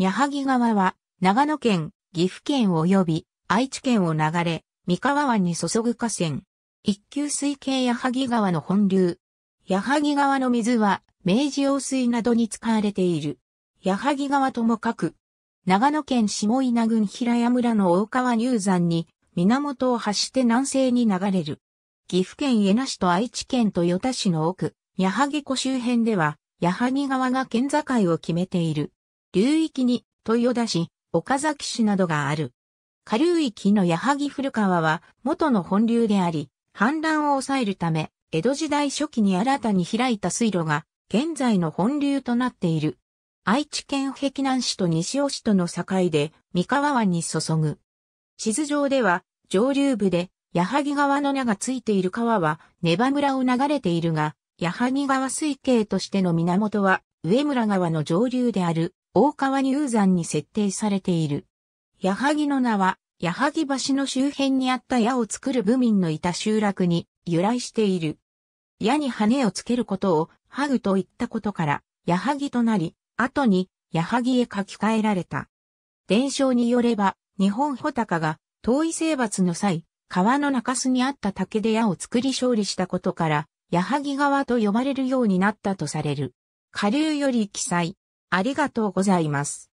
矢作川は、長野県、岐阜県及び愛知県を流れ、三河湾に注ぐ河川。一級水系矢作川の本流。矢作川の水は、明治用水などに使われている。矢作川とも書く。長野県下稲郡平谷村の大川入山に、源を発して南西に流れる。岐阜県江那市と愛知県豊田市の奥、矢作湖周辺では、矢作川が県境を決めている。流域に豊田市、岡崎市などがある。下流域の矢作古川は元の本流であり、氾濫を抑えるため、江戸時代初期に新たに開いた水路が現在の本流となっている。愛知県碧南市と西尾市との境で三河湾に注ぐ。地図上では上流部で矢作川の名がついている川は根場村を流れているが、矢作川水系としての源は上村川の上流である大川入山に設定されている。矢作の名は、矢作橋の周辺にあった矢を作る部民のいた集落に由来している。矢に羽をつけることを、ハグと言ったことから、矢作となり、後に、矢作へ書き換えられた。伝承によれば、日本穂高が、遠い征伐の際、川の中洲にあった竹で矢を作り勝利したことから、矢作川と呼ばれるようになったとされる。下流より記載。ありがとうございます。